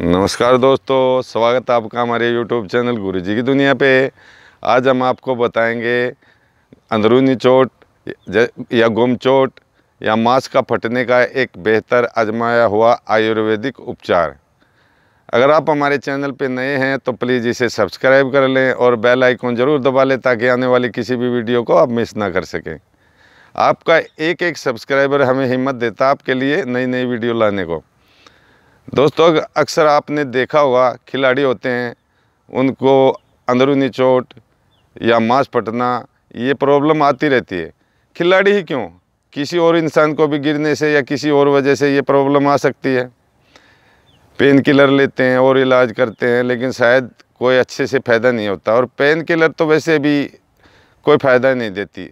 नमस्कार दोस्तों स्वागत है आपका हमारे यूट्यूब चैनल गुरुजी की दुनिया पे आज हम आपको बताएंगे अंदरूनी चोट या गुम चोट या मांस का फटने का एक बेहतर आजमाया हुआ आयुर्वेदिक उपचार अगर आप हमारे चैनल पे नए हैं तो प्लीज़ इसे सब्सक्राइब कर लें और बेल आइकॉन ज़रूर दबा लें ताकि आने वाली किसी भी वीडियो को आप मिस ना कर सकें आपका एक एक सब्सक्राइबर हमें हिम्मत देता आपके लिए नई नई वीडियो लाने को दोस्तों अक्सर आपने देखा होगा खिलाड़ी होते हैं उनको अंदरूनी चोट या मांस पटना ये प्रॉब्लम आती रहती है खिलाड़ी ही क्यों किसी और इंसान को भी गिरने से या किसी और वजह से ये प्रॉब्लम आ सकती है पेन किलर लेते हैं और इलाज करते हैं लेकिन शायद कोई अच्छे से फ़ायदा नहीं होता और पेन किलर तो वैसे भी कोई फ़ायदा नहीं देती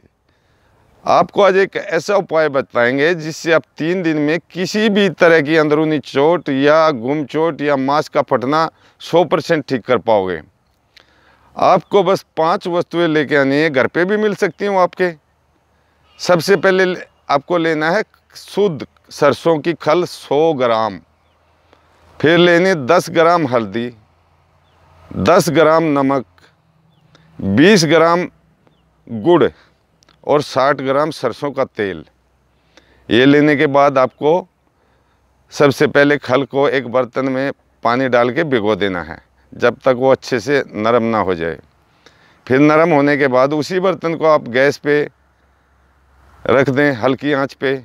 आपको आज एक ऐसा उपाय बताएंगे जिससे आप तीन दिन में किसी भी तरह की अंदरूनी चोट या गुम चोट या मांस का फटना 100 परसेंट ठीक कर पाओगे आपको बस पांच वस्तुएं लेके आनी है घर पे भी मिल सकती हूँ आपके सबसे पहले आपको लेना है शुद्ध सरसों की खल 100 ग्राम फिर लेने 10 ग्राम हल्दी 10 ग्राम नमक 20 ग्राम गुड़ और 60 ग्राम सरसों का तेल ये लेने के बाद आपको सबसे पहले खल को एक बर्तन में पानी डाल के भिगो देना है जब तक वो अच्छे से नरम ना हो जाए फिर नरम होने के बाद उसी बर्तन को आप गैस पे रख दें हल्की आंच पे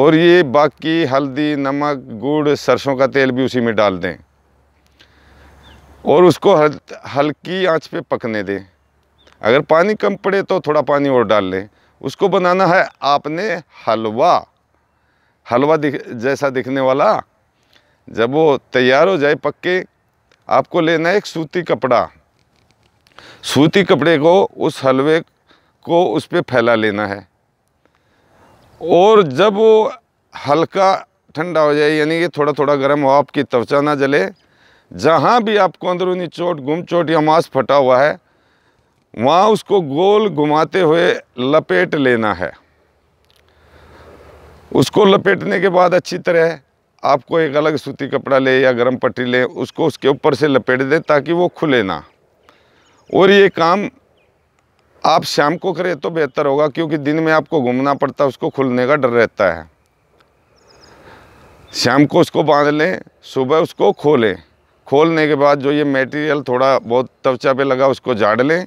और ये बाकी हल्दी नमक गुड़ सरसों का तेल भी उसी में डाल दें और उसको हल्की आंच पे पकने दें अगर पानी कम पड़े तो थोड़ा पानी और डाल लें उसको बनाना है आपने हलवा हलवा दिख जैसा दिखने वाला जब वो तैयार हो जाए पक्के आपको लेना है एक सूती कपड़ा सूती कपड़े को उस हलवे को उस पर फैला लेना है और जब वो हल्का ठंडा हो जाए यानी कि थोड़ा थोड़ा गर्म हो आपकी त्वचा ना जले जहाँ भी आपको अंदरूनी चोट गुम चोट या मांस फटा हुआ है वहाँ उसको गोल घुमाते हुए लपेट लेना है उसको लपेटने के बाद अच्छी तरह आपको एक अलग सूती कपड़ा ले या गर्म पट्टी ले उसको उसके ऊपर से लपेट दें ताकि वो खुले ना और ये काम आप शाम को करें तो बेहतर होगा क्योंकि दिन में आपको घूमना पड़ता है उसको खुलने का डर रहता है शाम को उसको बांध लें सुबह उसको खोलें खोलने के बाद जो ये मटेरियल थोड़ा बहुत त्वचा पे लगा उसको झाड़ लें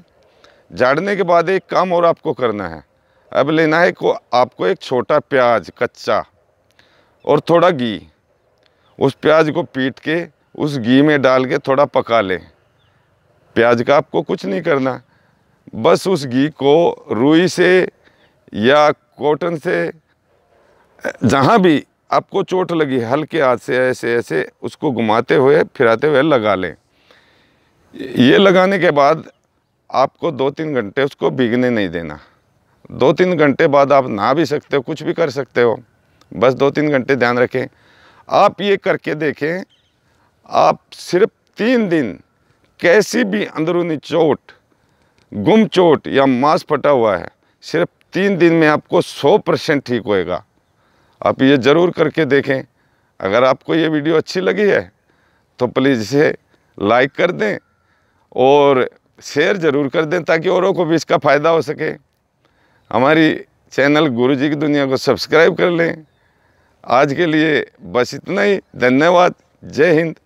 झाड़ने के बाद एक काम और आपको करना है अब लेना है को आपको एक छोटा प्याज कच्चा और थोड़ा घी उस प्याज को पीट के उस घी में डाल के थोड़ा पका लें प्याज का आपको कुछ नहीं करना बस उस घी को रुई से या कॉटन से जहाँ भी आपको चोट लगी हल्के हाथ से ऐसे ऐसे उसको घुमाते हुए फिराते हुए लगा लें ये लगाने के बाद आपको दो तीन घंटे उसको भीगने नहीं देना दो तीन घंटे बाद आप नहा भी सकते हो कुछ भी कर सकते हो बस दो तीन घंटे ध्यान रखें आप ये करके देखें आप सिर्फ तीन दिन कैसी भी अंदरूनी चोट गुम चोट या मांस फटा हुआ है सिर्फ तीन दिन में आपको सौ परसेंट ठीक होएगा आप ये ज़रूर करके देखें अगर आपको ये वीडियो अच्छी लगी है तो प्लीज़ इसे लाइक कर दें और शेयर ज़रूर कर दें ताकि औरों को भी इसका फ़ायदा हो सके हमारी चैनल गुरु जी की दुनिया को सब्सक्राइब कर लें आज के लिए बस इतना ही धन्यवाद जय हिंद